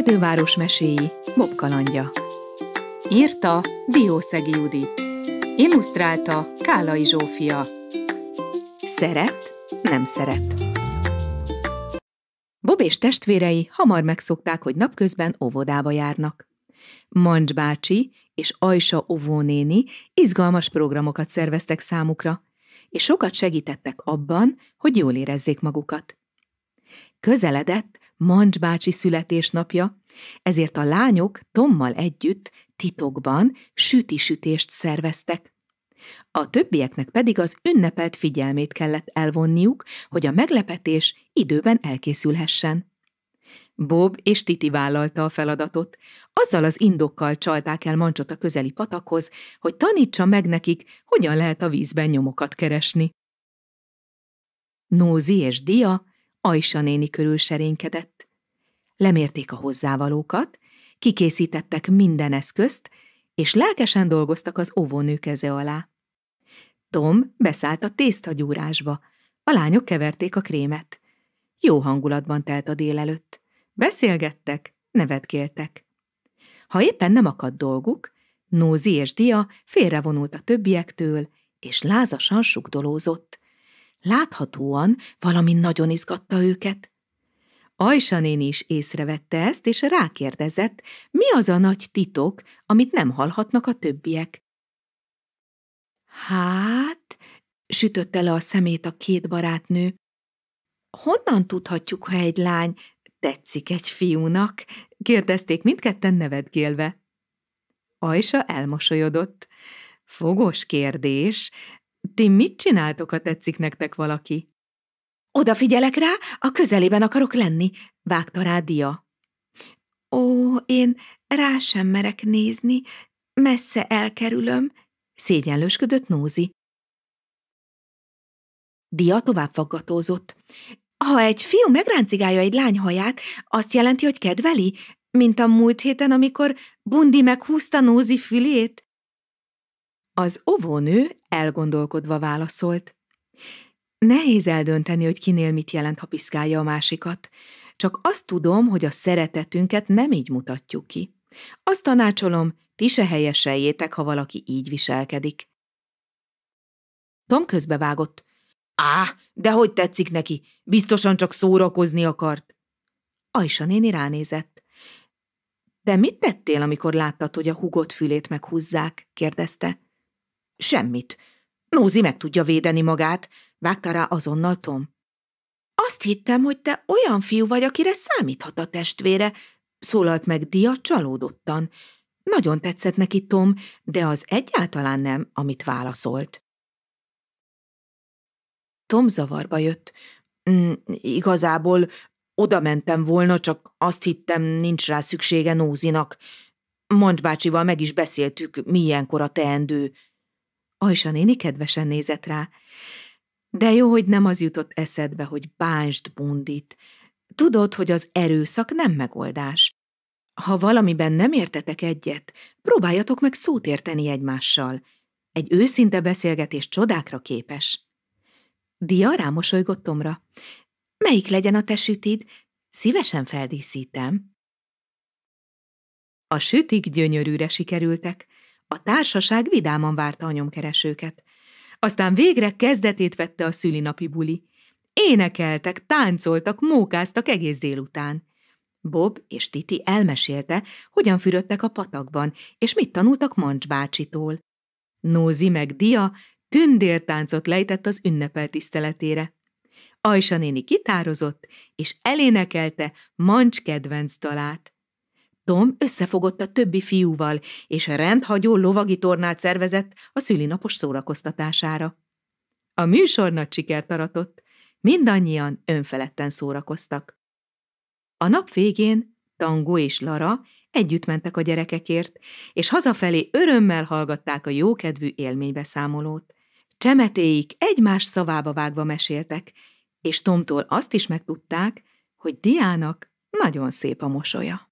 Erdőváros meséi Bob kalandja. Írta Diószegi Judit. Illusztrálta Kálai Zsófia. Szeret, nem szeret. Bob és testvérei hamar megszokták, hogy napközben óvodába járnak. Mancs bácsi és Ajsa óvónéni izgalmas programokat szerveztek számukra, és sokat segítettek abban, hogy jól érezzék magukat. Közeledett Mancs bácsi születésnapja, ezért a lányok Tommal együtt titokban sütisütést szerveztek. A többieknek pedig az ünnepelt figyelmét kellett elvonniuk, hogy a meglepetés időben elkészülhessen. Bob és Titi vállalta a feladatot. Azzal az indokkal csalták el mancsot a közeli patakhoz, hogy tanítsa meg nekik, hogyan lehet a vízben nyomokat keresni. Nózi és Dia Ajsa néni körül serénkedett. Lemérték a hozzávalókat, kikészítettek minden eszközt, és lelkesen dolgoztak az óvónő keze alá. Tom beszállt a tésztagyúrásba, a lányok keverték a krémet. Jó hangulatban telt a délelőtt. Beszélgettek, nevetgéltek. Ha éppen nem akadt dolguk, Nózi és Dia félrevonult a többiektől, és lázasan sugdolózott. Láthatóan valami nagyon izgatta őket. Ajsa néni is észrevette ezt, és rákérdezett, mi az a nagy titok, amit nem hallhatnak a többiek. Hát, sütötte le a szemét a két barátnő, honnan tudhatjuk, ha egy lány tetszik egy fiúnak? kérdezték mindketten nevetgélve. Ajsa elmosolyodott. Fogos kérdés, ti mit csináltok, ha tetszik nektek valaki? Odafigyelek rá, a közelében akarok lenni, vágta rá Dia. Ó, én rá sem merek nézni, messze elkerülöm, szégyenlősködött Nózi. Dia tovább faggatózott. Ha egy fiú megráncigálja egy lány haját, azt jelenti, hogy kedveli, mint a múlt héten, amikor Bundi meghúzta Nózi fülét? Az óvónő elgondolkodva válaszolt. Nehéz eldönteni, hogy kinél mit jelent, ha piszkálja a másikat. Csak azt tudom, hogy a szeretetünket nem így mutatjuk ki. Azt tanácsolom, ti se helyeseljétek, ha valaki így viselkedik. Tom közbevágott. Á, de hogy tetszik neki? Biztosan csak szórakozni akart. Ajsa néni ránézett. De mit tettél, amikor láttad, hogy a hugot fülét meghúzzák? kérdezte. Semmit. Nózi meg tudja védeni magát, vágta rá azonnal Tom. Azt hittem, hogy te olyan fiú vagy, akire számíthat a testvére, szólalt meg Dia csalódottan. Nagyon tetszett neki Tom, de az egyáltalán nem, amit válaszolt. Tom zavarba jött. Mm, igazából oda mentem volna, csak azt hittem, nincs rá szüksége Nózinak. Mondbácsival meg is beszéltük, milyenkor a teendő, Ajsa néni kedvesen nézett rá. De jó, hogy nem az jutott eszedbe, hogy bánst bundit. Tudod, hogy az erőszak nem megoldás. Ha valamiben nem értetek egyet, próbáljatok meg szót érteni egymással. Egy őszinte beszélgetés csodákra képes. Dia rámosolygott Tomra. Melyik legyen a te sütid? Szívesen feldíszítem. A sütik gyönyörűre sikerültek. A társaság vidáman várta a nyomkeresőket. Aztán végre kezdetét vette a szülinapi buli. Énekeltek, táncoltak, mókáztak egész délután. Bob és Titi elmesélte, hogyan fürödtek a patakban, és mit tanultak Mancs bácsitól. Nózi meg Dia tündértáncot lejtett az ünnepel tiszteletére. Ajsa néni kitározott, és elénekelte Mancs kedvenc dalát. Tom összefogott a többi fiúval, és rendhagyó lovagi tornát szervezett a szülinapos szórakoztatására. A műsor nagy sikert aratott, mindannyian önfeledten szórakoztak. A nap végén Tango és Lara együtt mentek a gyerekekért, és hazafelé örömmel hallgatták a jókedvű élménybeszámolót. Csemetéik egymás szavába vágva meséltek, és Tomtól azt is megtudták, hogy Diának nagyon szép a mosolya.